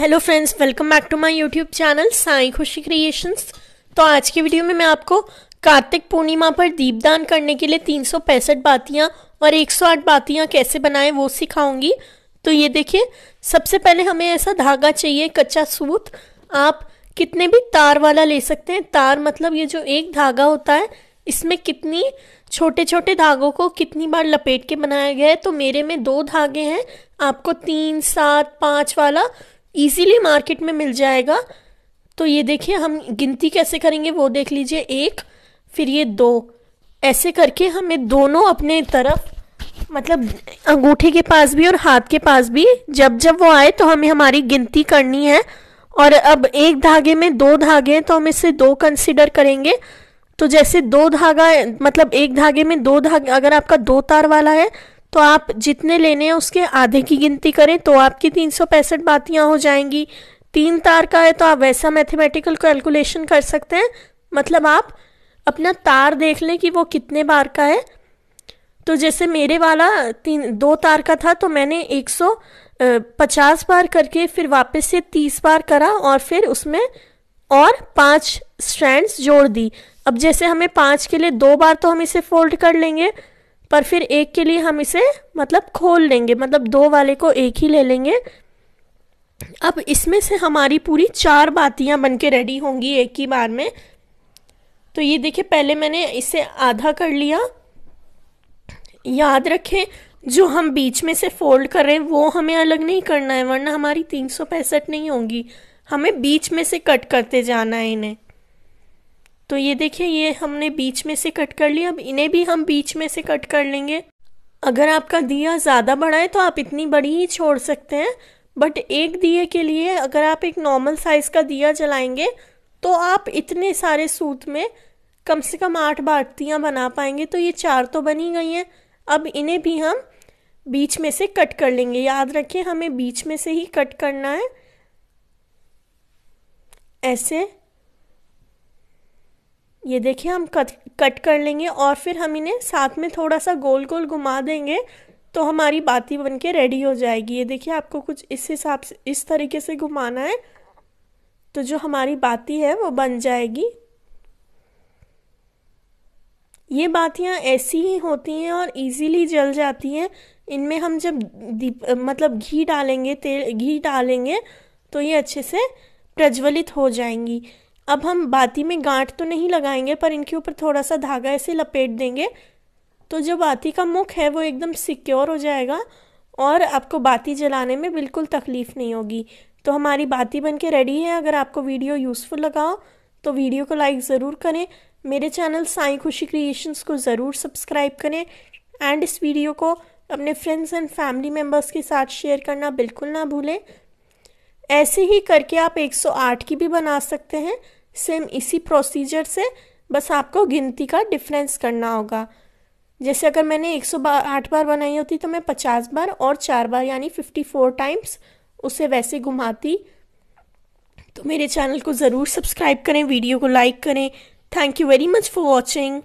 hello friends welcome back to my YouTube channel Sai Khushi creations तो आज की वीडियो में मैं आपको कार्तिक पूर्णिमा पर दीपदान करने के लिए तीन सौ पैंसठ बातियाँ और एक सौ आठ बातियाँ कैसे बनाएं वो सिखाऊंगी तो ये देखिए सबसे पहले हमें ऐसा धागा चाहिए कच्चा सूत आप कितने भी तार वाला ले सकते हैं तार मतलब ये जो एक धागा होता है इसमें कितनी छोटे छोटे धागों को कितनी बार लपेट के बनाया गया है तो मेरे में दो धागे हैं आपको तीन सात पाँच वाला ईजीली मार्केट में मिल जाएगा तो ये देखिए हम गिनती कैसे करेंगे वो देख लीजिए एक फिर ये दो ऐसे करके हमें दोनों अपने तरफ मतलब अंगूठे के पास भी और हाथ के पास भी जब जब वो आए तो हमें हमारी गिनती करनी है और अब एक धागे में दो धागे हैं तो हम इससे दो कंसिडर करेंगे तो जैसे दो धागा मतलब एक धागे में दो धागे अगर आपका दो तार वाला है तो आप जितने लेने हैं उसके आधे की गिनती करें तो आपकी तीन सौ पैंसठ बातियाँ हो जाएंगी तीन तार का है तो आप वैसा मैथमेटिकल कैलकुलेशन कर सकते हैं मतलब आप अपना तार देख लें कि वो कितने बार का है तो जैसे मेरे वाला तीन दो तार का था तो मैंने एक सौ पचास बार करके फिर वापस से तीस बार करा और फिर उसमें और पांच स्ट्रैंड्स जोड़ दी अब जैसे हमें पांच के लिए दो बार तो हम इसे फोल्ड कर लेंगे पर फिर एक के लिए हम इसे मतलब खोल लेंगे मतलब दो वाले को एक ही ले लेंगे अब इसमें से हमारी पूरी चार बातियां बन के रेडी होंगी एक ही बार में तो ये देखिए पहले मैंने इसे आधा कर लिया याद रखें जो हम बीच में से फोल्ड कर रहे हैं वो हमें अलग नहीं करना है वरना हमारी तीन सौ पैंसठ नहीं होंगी हमें बीच में से कट करते जाना है इन्हें तो ये देखिए ये हमने बीच में से कट कर लिया अब इन्हें भी हम बीच में से कट कर लेंगे अगर आपका दिया ज़्यादा बड़ा है तो आप इतनी बड़ी ही छोड़ सकते हैं बट एक दिए के लिए अगर आप एक नॉर्मल साइज़ का दिया जलाएंगे तो आप इतने सारे सूत में कम से कम आठ बाल्टियाँ बना पाएंगे तो ये चार तो बनी गई हैं अब इन्हें भी हम बीच में से कट कर लेंगे याद रखिए हमें बीच में से ही कट करना है ऐसे ये देखिए हम कट कट कर लेंगे और फिर हम इन्हें साथ में थोड़ा सा गोल गोल घुमा देंगे तो हमारी बाती बन के रेडी हो जाएगी ये देखिए आपको कुछ इस हिसाब से इस तरीके से घुमाना है तो जो हमारी बाती है वो बन जाएगी ये बातियाँ ऐसी ही होती हैं और इजीली जल जाती हैं इनमें हम जब दीप मतलब घी डालेंगे तेल घी डालेंगे तो ये अच्छे से प्रज्वलित हो जाएंगी अब हम बाती में गांठ तो नहीं लगाएंगे पर इनके ऊपर थोड़ा सा धागा ऐसे लपेट देंगे तो जो बाती का मुख है वो एकदम सिक्योर हो जाएगा और आपको बाती जलाने में बिल्कुल तकलीफ़ नहीं होगी तो हमारी बाती बन के रेडी है अगर आपको वीडियो यूज़फुल लगाओ तो वीडियो को लाइक ज़रूर करें मेरे चैनल साई खुशी क्रिएशंस को ज़रूर सब्सक्राइब करें एंड इस वीडियो को अपने फ्रेंड्स एंड फैमिली मेम्बर्स के साथ शेयर करना बिल्कुल ना भूलें ऐसे ही करके आप 108 की भी बना सकते हैं सेम इसी प्रोसीजर से बस आपको गिनती का डिफरेंस करना होगा जैसे अगर मैंने एक आठ बार बनाई होती तो मैं पचास बार और चार बार यानी फोर टाइम्स उसे वैसे घुमाती तो मेरे चैनल को ज़रूर सब्सक्राइब करें वीडियो को लाइक करें thank you very much for watching